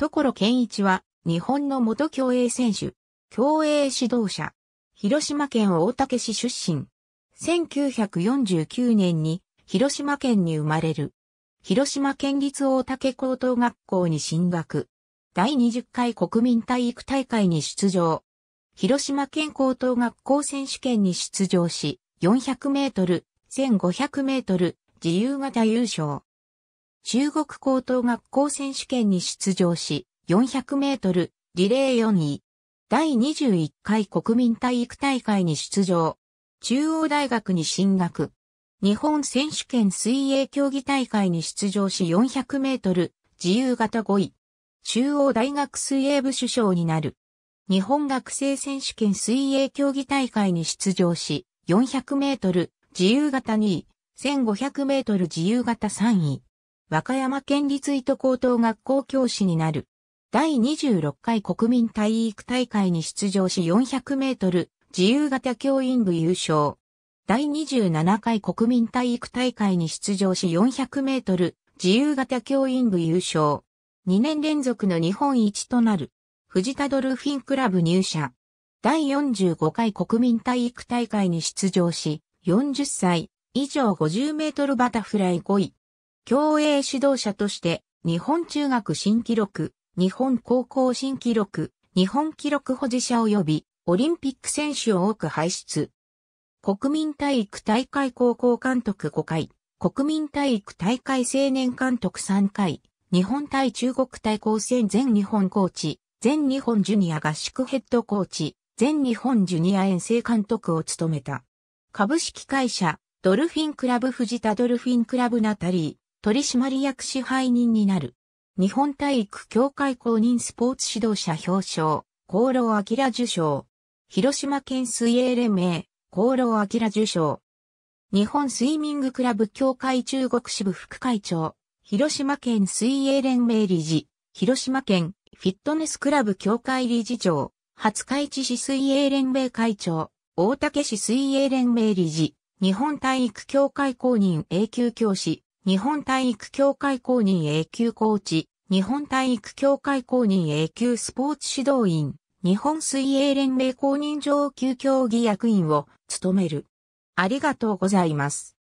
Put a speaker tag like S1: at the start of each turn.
S1: 所健一は、日本の元競泳選手、競泳指導者、広島県大竹市出身。1949年に、広島県に生まれる。広島県立大竹高等学校に進学。第20回国民体育大会に出場。広島県高等学校選手権に出場し、400メートル、1500メートル、自由形優勝。中国高等学校選手権に出場し、400メートル、リレー4位。第21回国民体育大会に出場。中央大学に進学。日本選手権水泳競技大会に出場し400メートル、自由形5位。中央大学水泳部主将になる。日本学生選手権水泳競技大会に出場し、400メートル、自由形2位、1500メートル自由形3位。和歌山県立糸高等学校教師になる。第26回国民体育大会に出場し400メートル自由型教員部優勝。第27回国民体育大会に出場し400メートル自由型教員部優勝。2年連続の日本一となる。藤田ドルフィンクラブ入社。第45回国民体育大会に出場し、40歳以上50メートルバタフライ5位。競泳指導者として、日本中学新記録、日本高校新記録、日本記録保持者及び、オリンピック選手を多く輩出。国民体育大会高校監督5回、国民体育大会青年監督3回、日本対中国対抗戦全日本コーチ、全日本ジュニア合宿ヘッドコーチ、全日本ジュニア遠征監督を務めた。株式会社、ドルフィンクラブ藤田ドルフィンクラブナタリー、取締役支配人になる。日本体育協会公認スポーツ指導者表彰、厚労明受賞。広島県水泳連盟、厚労明受賞。日本スイミングクラブ協会中国支部副会長、広島県水泳連盟理事、広島県フィットネスクラブ協会理事長、初会地市水泳連盟会長、大竹市水泳連盟理事、日本体育協会公認永久教師、日本体育協会公認 A 級コーチ、日本体育協会公認 A 級スポーツ指導員、日本水泳連盟公認上級競技役員を務める。ありがとうございます。